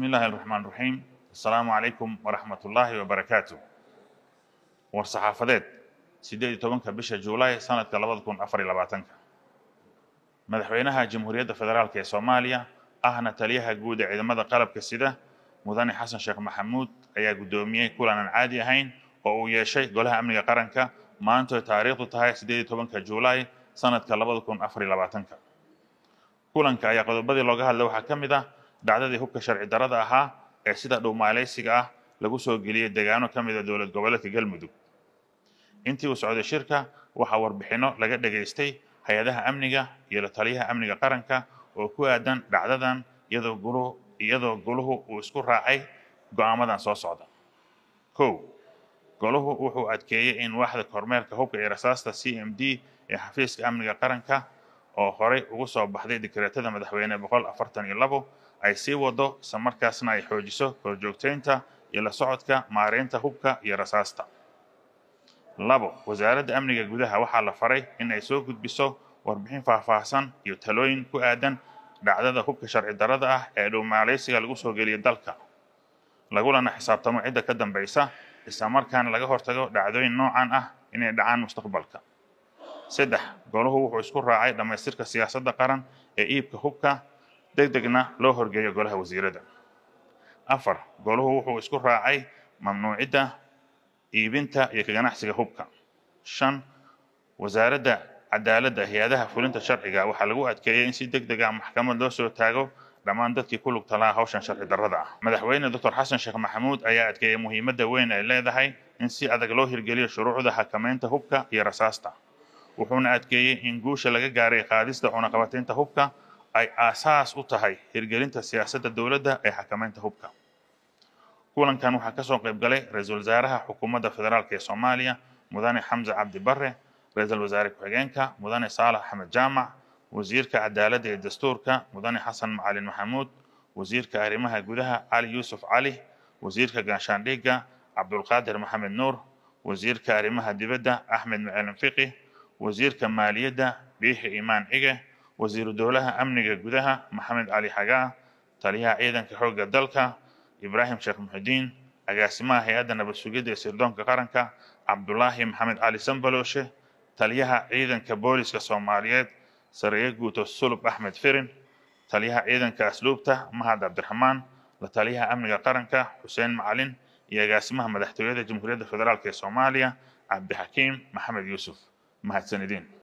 بسم الله الرحمن الرحيم السلام عليكم ورحمة الله وبركاته war-saxaafadeed siddeed iyo tobanka bisha juulaay sanadka labada kun afar iyo labaatanka madaxweynaha jamhuuriyadda federaalk ee soomaaliya ahna taliyaha guud ee ciidamada qalabka sida mudane xasan sheekh maxamuud ayaa guddoomiyey kulan aan caadi ahayn oo uu yeeshay golaha amniga qaranka maantoy taariikhdu tahay siddeed iyo tobanka juulaay sanadka labada kun afar iyo labaatanka ayaa qodobadii looga hadlay waxaa ka mid ah dhacdadii hubka sharci darada ahaa ee sida dhuumaalaysiga ah lagu soo geliyey degaano ka mida ah dowlad goboleedka galmudug intii uu socday shirka waxaa warbixinno laga dhagaystay hay-adaha amniga iyo taliyaha amniga qaranka oo ku aadan dhacdadan iyadoo goluhu uu isku raacay go-aamadan soo socda kow goluhu wuxuu adkeeyey in waaxda kormeerka hubka iyo rasaasta c m d ee xafiiska amniga qaranka oo horay ugu soo baxday dikreetada madaxweyne boqol afartan iyo labo ay sii wado isla markaasna ay xoojiso korjoogtaynta iyo la socodka maaraynta hubka iyo rasaasta labo wasaaradda amniga gudaha waxaa la faray in ay soo gudbiso warbixin faahfaahsan iyo talooyin ku aadan dhacdada hubka sharci darada ah ee dhowmaalaysiga lagu soo geliyo dalka lagulana xisaabtamo cidda ka dambaysa islamarkaana laga hortago dhacdooyin noocan ah inay dhacaan mustaqbalka saddex goluhu wuxuu isku raacay dhammaystirka siyaasadda qaran ee iibka hubka degdegna loo horgeeyo golaha wasiirada afar goluhu wuxuu isku raacay mamnuucidda iibinta iyo ka ganacsiga hubka shan wasaaradda cadaaladda hay-adaha fulinta sharciga waxaa lagu adkeeyey in si deg deg degdega ah maxkamad loo soo taago dhammaan dadkii ku lug talaa hawshan sharci darrada ah madaxweyne doctor xasan sheekh maxamuud ayaa adkeeyey muhiimadda weyn ay leedahay in si adag loo hirgeliyo shuruucda xakamaynta hubka iyo rasaasta wuxuuna adkeeyey in guusha laga gaaray qaadista cunaqabataynta hubka ay aasaas u tahay hirgelinta siyaasadda dowladda ee xakamaynta hubka kulankan waxaa ka soo qayb galay ra-iisul wasaaraha xukuumadda federaalk ee soomaaliya mudane xamse cabdi bare ra-iisul wasaare ku-xigeenka mudane saalax axmed jaamac wasiirka cadaaladda ee dastuurka mudane xasan macalin maxamuud wasiirka arrimaha gudaha cali yuusuf cali wasiirka gaashaandhiga cabdulqaadir maxamed nuur wasiirka arrimaha dibadda axmed macalin fiqi wasiirka maaliyadda biixi imaan cige wasiiru dowlaha amniga gudaha maxamed cali xagaa taliyaha ciidanka xoogga dalka ibraahim sheekh muxudiin agaasimaha hay-adda nabadsugidda ee sirdoonka qaranka cabdulaahi maxamed cali sambalooshe taliyaha ciidanka booliska soomaaliyeed sareye guuto sulub axmed firin taliyaha ciidanka asluubta mahad cabdiraxmaan la taliyaha amniga qaranka xuseen macalin iyo agaasimaha madaxtooyada jamhuuriyadda federaalk ee soomaaliya cabdixakiim maxamed yuusuf mahadsanidin